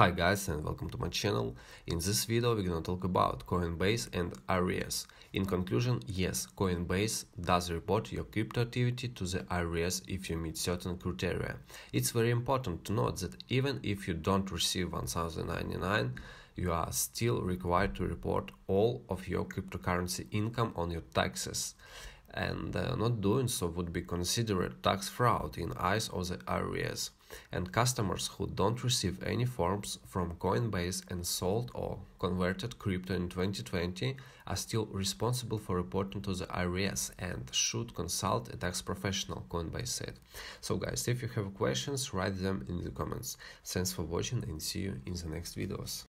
Hi guys and welcome to my channel. In this video we're gonna talk about Coinbase and IRS. In conclusion, yes, Coinbase does report your crypto activity to the IRS if you meet certain criteria. It's very important to note that even if you don't receive 1099, you are still required to report all of your cryptocurrency income on your taxes and uh, not doing so would be considered tax fraud in eyes of the IRS and customers who don't receive any forms from Coinbase and sold or converted crypto in 2020 are still responsible for reporting to the IRS and should consult a tax professional, Coinbase said. So guys, if you have questions, write them in the comments. Thanks for watching and see you in the next videos.